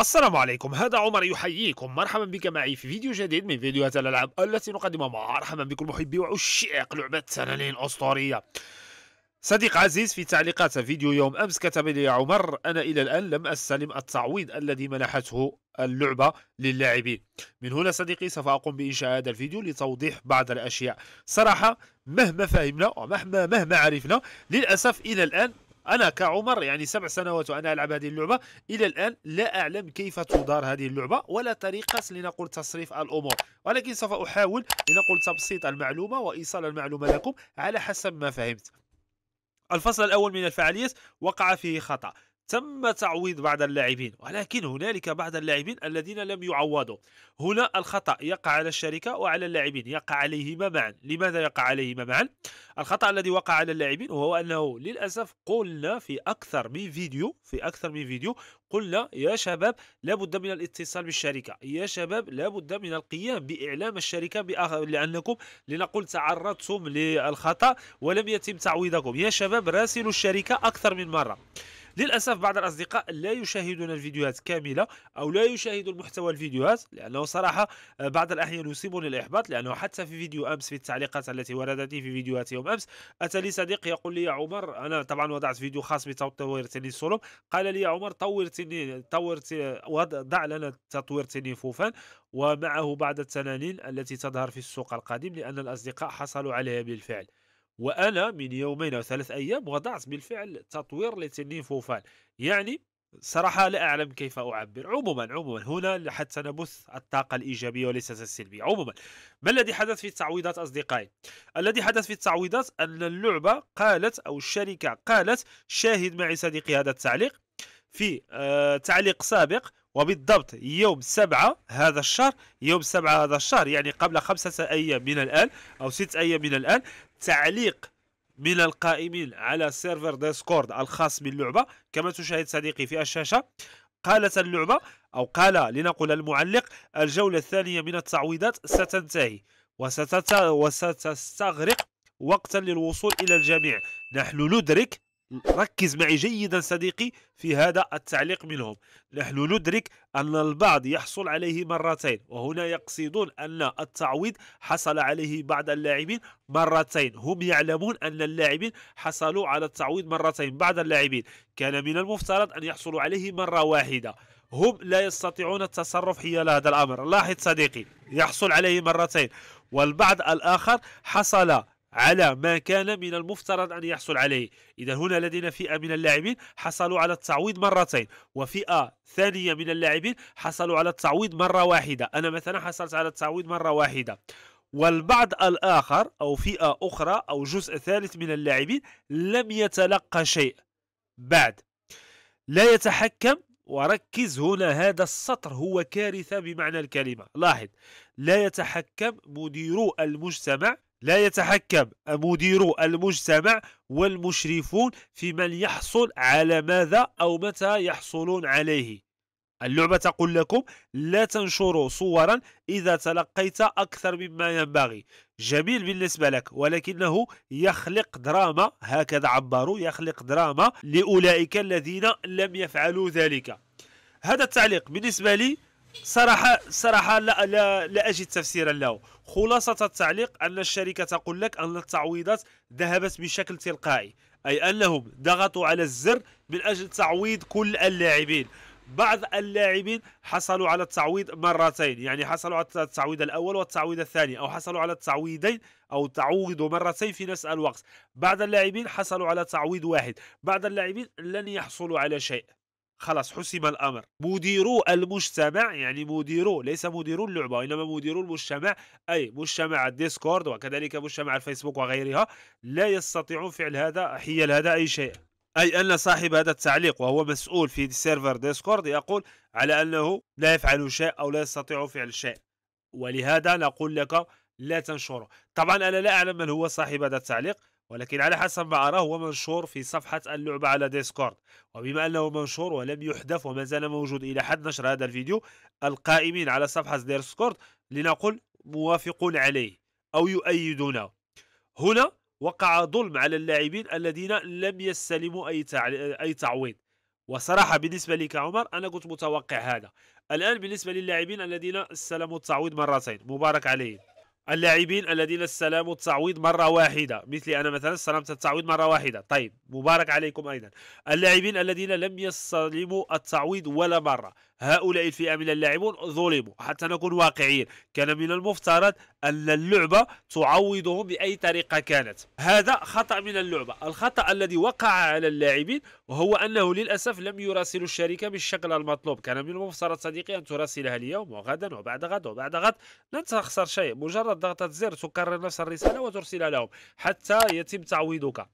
السلام عليكم هذا عمر يحييكم مرحبا بك معي في فيديو جديد من فيديوهات الالعاب التي نقدمها مرحبا بكم محبي وعشاق لعبه تنانين اسطوريه صديق عزيز في تعليقات فيديو يوم امس كتب لي يا عمر انا الى الان لم استلم التعويض الذي منحته اللعبه للاعبين من هنا صديقي سوف اقوم بانشاء هذا الفيديو لتوضيح بعض الاشياء صراحه مهما فهمنا ومهما مهما عرفنا للاسف الى الان انا كعمر يعني سبع سنوات وانا العب هذه اللعبه الى الان لا اعلم كيف تدار هذه اللعبه ولا طريقه لنقول تصريف الامور ولكن سوف احاول لنقول تبسيط المعلومه وايصال المعلومه لكم على حسب ما فهمت الفصل الاول من الفعاليات وقع فيه خطا تم تعويض بعض اللاعبين ولكن هنالك بعض اللاعبين الذين لم يعوضوا هنا الخطأ يقع على الشركة وعلى اللاعبين يقع عليهما معا لماذا يقع عليهما معا الخطأ الذي وقع على اللاعبين هو أنه للأسف قلنا في أكثر من فيديو في أكثر من فيديو قلنا يا شباب لابد من الاتصال بالشركة يا شباب لابد من القيام بإعلام الشركة بأخ... لأنكم لنقول تعرضتم للخطأ ولم يتم تعويضكم يا شباب راسلوا الشركة أكثر من مرة للأسف بعض الأصدقاء لا يشاهدون الفيديوهات كاملة أو لا يشاهدون محتوى الفيديوهات لأنه صراحة آه، بعض الأحيان يصيبني الإحباط لأنه حتى في فيديو أمس في التعليقات التي وردتني في فيديوهات يوم أمس أتى لي صديق يقول لي يا عمر أنا طبعا وضعت فيديو خاص بتطوير تنين سولوم قال لي يا عمر طور تنين طور ضع لنا تطوير تنين فوفان ومعه بعض التنانين التي تظهر في السوق القادم لأن الأصدقاء حصلوا عليها بالفعل وأنا من يومين أو ثلاث أيام وضعت بالفعل تطوير لتنين فوفان يعني صراحة لا أعلم كيف أعبر عموما عموما هنا حتى نبث الطاقة الإيجابية وليست السلبية عموما ما الذي حدث في التعويضات أصدقائي الذي حدث في التعويضات أن اللعبة قالت أو الشركة قالت شاهد معي صديقي هذا التعليق في آه، تعليق سابق وبالضبط يوم سبعة هذا الشهر يوم سبعة هذا الشهر يعني قبل خمسة أيام من الآن أو ست أيام من الآن تعليق من القائمين على سيرفر ديسكورد الخاص باللعبة كما تشاهد صديقي في الشاشة قالت اللعبة أو قال لنقل المعلق الجولة الثانية من التعويضات ستنتهي وستستغرق وقتا للوصول إلى الجميع نحن ندرك ركز معي جيدا صديقي في هذا التعليق منهم نحن ندرك أن البعض يحصل عليه مرتين وهنا يقصدون أن التعويض حصل عليه بعض اللاعبين مرتين هم يعلمون أن اللاعبين حصلوا على التعويض مرتين بعض اللاعبين كان من المفترض أن يحصلوا عليه مرة واحدة هم لا يستطيعون التصرف حيال هذا الأمر لاحظ صديقي يحصل عليه مرتين والبعض الآخر حصل على ما كان من المفترض أن يحصل عليه إذا هنا لدينا فئة من اللاعبين حصلوا على التعويض مرتين وفئة ثانية من اللاعبين حصلوا على التعويض مرة واحدة أنا مثلا حصلت على التعويض مرة واحدة والبعض الآخر أو فئة أخرى أو جزء ثالث من اللاعبين لم يتلقى شيء بعد لا يتحكم وركز هنا هذا السطر هو كارثة بمعنى الكلمة لاحظ لا يتحكم مديرو المجتمع لا يتحكم مدير المجتمع والمشرفون في من يحصل على ماذا أو متى يحصلون عليه اللعبة تقول لكم لا تنشروا صورا إذا تلقيت أكثر مما ينبغي جميل بالنسبة لك ولكنه يخلق دراما هكذا عبروا يخلق دراما لأولئك الذين لم يفعلوا ذلك هذا التعليق بالنسبة لي صراحة صراحة لا لا لا أجد تفسيرا له خلاصة التعليق أن الشركة تقول لك أن التعويضات ذهبت بشكل تلقائي أي أنهم ضغطوا على الزر من أجل تعويض كل اللاعبين بعض اللاعبين حصلوا على التعويض مرتين يعني حصلوا على التعويض الأول والتعويض الثاني أو حصلوا على التعويضين أو تعوضوا مرتين في نفس الوقت بعض اللاعبين حصلوا على تعويض واحد بعض اللاعبين لن يحصلوا على شيء خلاص حسم الامر مديرو المجتمع يعني مديرو ليس مديرو اللعبه وانما مديرو المجتمع اي مجتمع الديسكورد وكذلك مجتمع الفيسبوك وغيرها لا يستطيعون فعل هذا حيال هذا اي شيء اي ان صاحب هذا التعليق وهو مسؤول في سيرفر ديسكورد يقول على انه لا يفعل شيء او لا يستطيع فعل شيء ولهذا نقول لك لا تنشره طبعا انا لا اعلم من هو صاحب هذا التعليق ولكن على حسب ما أراه هو منشور في صفحة اللعبة على ديسكورد وبما أنه منشور ولم يحذف وما زال موجود إلى حد نشر هذا الفيديو القائمين على صفحة ديسكورد لنقل موافقون عليه أو يؤيدونه هنا وقع ظلم على اللاعبين الذين لم يستلموا أي أي تعويض وصراحة بالنسبة لي كعمر أنا كنت متوقع هذا الآن بالنسبة للاعبين الذين استلموا التعويض مرتين مبارك عليهم اللاعبين الذين استلموا التعويض مرة واحدة مثلي أنا مثلا استلمت التعويض مرة واحدة طيب مبارك عليكم أيضا اللاعبين الذين لم يستلموا التعويض ولا مرة هؤلاء الفئة من اللاعبون ظلموا حتى نكون واقعيين كان من المفترض أن اللعبة تعوضهم بأي طريقة كانت هذا خطأ من اللعبة الخطأ الذي وقع على اللاعبين وهو أنه للأسف لم يراسلوا الشركة بالشكل المطلوب كان من المفترض صديقي أن تراسلها اليوم وغدا وبعد غد وبعد غد لن تخسر شيء مجرد ضغطة زر تكرر نفس الرسالة وترسلها لهم حتى يتم تعويضك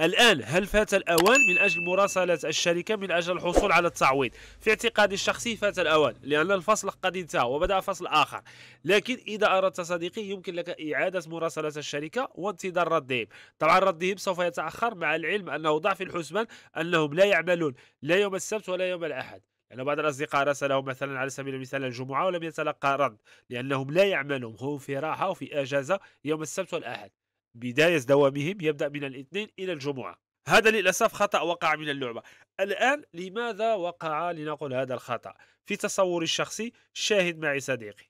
الآن هل فات الأوان من أجل مراسلة الشركة من أجل الحصول على التعويض في اعتقادي الشخصي فات الأوان لأن الفصل قد انتهى وبدأ فصل آخر لكن إذا أردت صديقي يمكن لك إعادة مراسلة الشركة وانتظار ردهم طبعا ردهم سوف يتأخر مع العلم أنه ضع في الحسبان أنهم لا يعملون لا يوم السبت ولا يوم الأحد لأن يعني بعض الأصدقاء راسلهم مثلا على سبيل المثال الجمعة ولم يتلقى رد لأنهم لا يعملون هم في راحة وفي أجازة يوم السبت والأحد بداية دوامهم يبدأ من الاثنين إلى الجمعة هذا للأسف خطأ وقع من اللعبة الآن لماذا وقع لنقل هذا الخطأ في تصوري الشخصي شاهد معي صديقي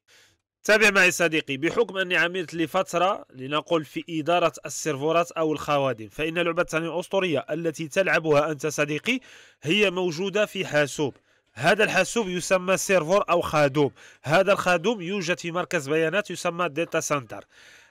تابع معي صديقي بحكم أني عملت لفترة لنقل في إدارة السيرفرات أو الخوادم فإن لعبة الأسطورية التي تلعبها أنت صديقي هي موجودة في حاسوب هذا الحاسوب يسمى سيرفر أو خادوم هذا الخادوم يوجد في مركز بيانات يسمى داتا سنتر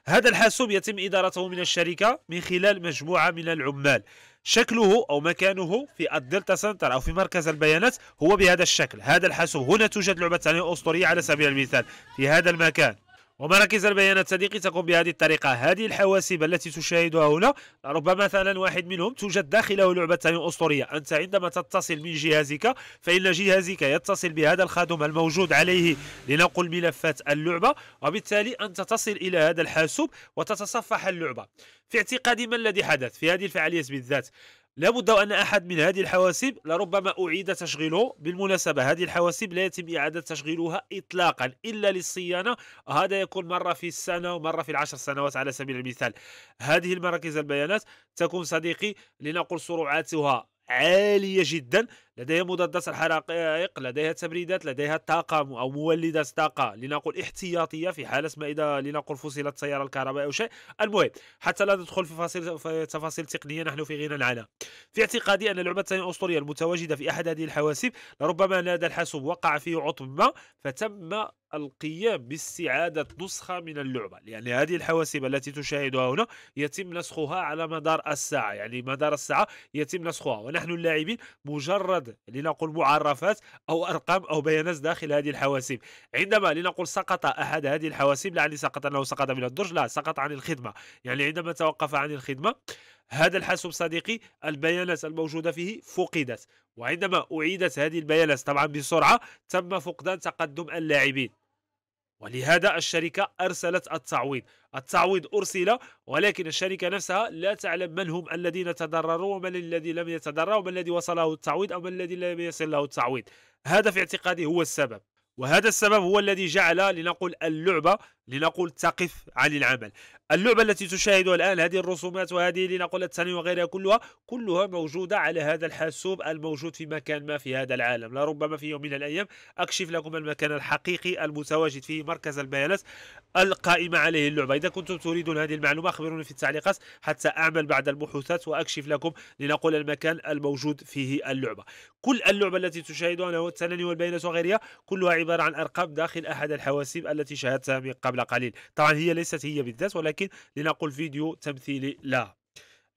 هذا الحاسوب يتم إدارته من الشركة من خلال مجموعة من العمال شكله أو مكانه في الدلتا سنتر أو في مركز البيانات هو بهذا الشكل هذا الحاسوب هنا توجد لعبة تعليم أسطورية على سبيل المثال في هذا المكان ومراكز البيانات صديقي تقوم بهذه الطريقة هذه الحواسيب التي تشاهدها هنا ربما مثلا واحد منهم توجد داخله لعبة أسطورية أنت عندما تتصل من جهازك فإن جهازك يتصل بهذا الخادم الموجود عليه لنقل ملفات اللعبة وبالتالي أنت تصل إلى هذا الحاسوب وتتصفح اللعبة في اعتقادي ما الذي حدث في هذه الفعالية بالذات لابد أن أحد من هذه الحواسيب لربما أعيد تشغيله بالمناسبة هذه الحواسيب لا يتم إعادة تشغيلها إطلاقا إلا للصيانة هذا يكون مرة في السنة ومرة في العشر سنوات على سبيل المثال هذه المراكز البيانات تكون صديقي لنقل سرعاتها عالية جدا لديها مضادات الحرائق لديها تبريدات لديها طاقة أو مولدات طاقة لنقول احتياطية في حالة ما إذا لنقول فصلت سيارة الكهرباء أو شيء المهم حتى لا ندخل في, في تفاصيل تقنية نحن في غنى عنها في اعتقادي أن اللعبة الثانية الأسطورية المتواجدة في أحد هذه الحواسيب لربما نادى الحاسوب وقع فيه عطب ما فتم القيام باستعادة نسخة من اللعبة يعني هذه الحواسيب التي تشاهدها هنا يتم نسخها على مدار الساعة يعني مدار الساعة يتم نسخها ونحن اللاعبين مجرد مجرد لنقل معرفات أو أرقام أو بيانات داخل هذه الحواسيب عندما لنقل سقط أحد هذه الحواسيب لا يعني سقط أنه سقط من الدرج لا سقط عن الخدمة يعني عندما توقف عن الخدمة هذا الحاسوب صديقي البيانات الموجودة فيه فقدت وعندما أعيدت هذه البيانات طبعا بسرعة تم فقدان تقدم اللاعبين ولهذا الشركة أرسلت التعويض التعويض أرسل ولكن الشركة نفسها لا تعلم من هم الذين تضرروا ومن الذي لم يتضرر ومن الذي وصله التعويض أو من الذي لم يصل له التعويض هذا في اعتقادي هو السبب وهذا السبب هو الذي جعل لنقول اللعبة لنقول تقف عن العمل اللعبة التي تشاهدها الآن هذه الرسومات وهذه لنقل التاني وغيرها كلها كلها موجودة على هذا الحاسوب الموجود في مكان ما في هذا العالم لربما في يوم من الأيام أكشف لكم المكان الحقيقي المتواجد فيه مركز البيانات القائمة عليه اللعبة إذا كنتم تريدون هذه المعلومة أخبروني في التعليقات حتى أعمل بعد البحوثات وأكشف لكم لنقل المكان الموجود فيه اللعبة كل اللعبة التي تشاهدونها والتناني والبيانات وغيرها كلها عبارة عن أرقام داخل أحد الحواسيب التي شاهدتها من قبل قليل طبعا هي ليست هي بالذات ولكن ولكن لنقل فيديو تمثيلي لها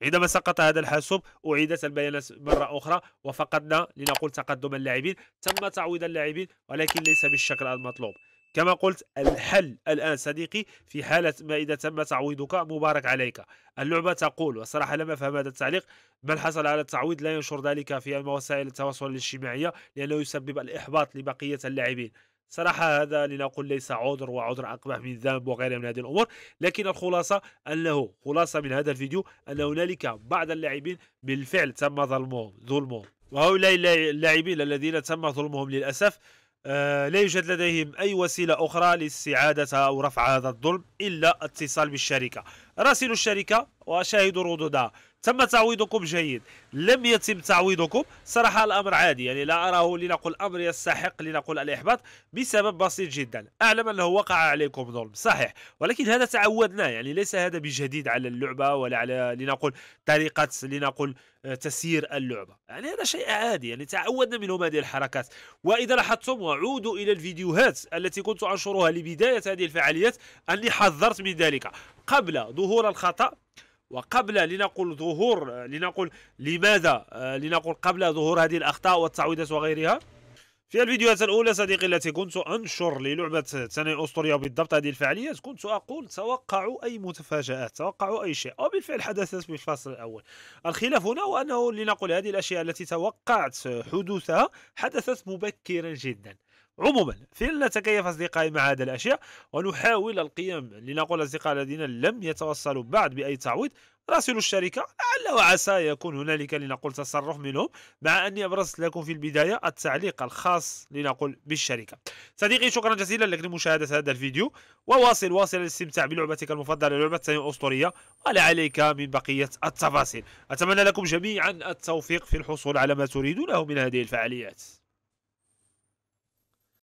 عندما سقط هذا الحاسوب اعيدت البيانات مره اخرى وفقدنا لنقول تقدم اللاعبين تم تعويض اللاعبين ولكن ليس بالشكل المطلوب كما قلت الحل الآن صديقي في حالة ما إذا تم تعويضك مبارك عليك اللعبة تقول وصراحة لم أفهم هذا التعليق من حصل على التعويض لا ينشر ذلك في وسائل التواصل الاجتماعي لأنه يسبب الإحباط لبقية اللاعبين صراحة هذا لنقول ليس عذر وعذر أقبح من ذنب وغيرها من هذه الأمور لكن الخلاصة أنه خلاصة من هذا الفيديو أن هنالك بعض اللاعبين بالفعل تم ظلمهم ظلمهم وهؤلاء اللاعبين الذين تم ظلمهم للأسف آه لا يوجد لديهم أي وسيلة أخرى لاستعادة أو رفع هذا الظلم إلا اتصال بالشركة راسلوا الشركة وشاهدوا ردودها تم تعويضكم جيد لم يتم تعويضكم صراحة الأمر عادي يعني لا أراه لنقل أمر يستحق لنقل الإحباط بسبب بسيط جدا أعلم أنه وقع عليكم ظلم صحيح ولكن هذا تعودنا يعني ليس هذا بجديد على اللعبة ولا على لنقل طريقة لنقل آه، تسيير اللعبة يعني هذا شيء عادي يعني تعودنا منهم هذه الحركات وإذا لاحظتم وعودوا إلى الفيديوهات التي كنت أنشرها لبداية هذه الفعاليات أني حذرت من ذلك قبل ظهور الخطأ وقبل لنقل ظهور لنقل لماذا آه، لنقل قبل ظهور هذه الأخطاء والتعويضات وغيرها في الفيديوهات الأولى صديقي التي كنت أنشر للعبة ثاني اسطوريا بالضبط هذه الفعاليات كنت أقول توقعوا أي متفاجآت توقعوا أي شيء وبالفعل حدثت في الفصل الأول الخلاف هنا هو أنه لنقل هذه الأشياء التي توقعت حدوثها حدثت مبكرا جدا عموما فين لا تكيف أصدقائي مع هذا الأشياء ونحاول القيام لنقول أصدقاء الذين لم يتوصلوا بعد بأي تعويض راسلوا الشركة لعل وعسى يكون هنالك لنقول تصرف منهم مع أني أبرزت لكم في البداية التعليق الخاص لنقول بالشركة صديقي شكرا جزيلا لك لمشاهدة هذا الفيديو وواصل واصل الاستمتاع بلعبتك المفضلة لعبة سيون أسطورية ولا عليك من بقية التفاصيل أتمنى لكم جميعا التوفيق في الحصول على ما تريدونه من هذه الفعاليات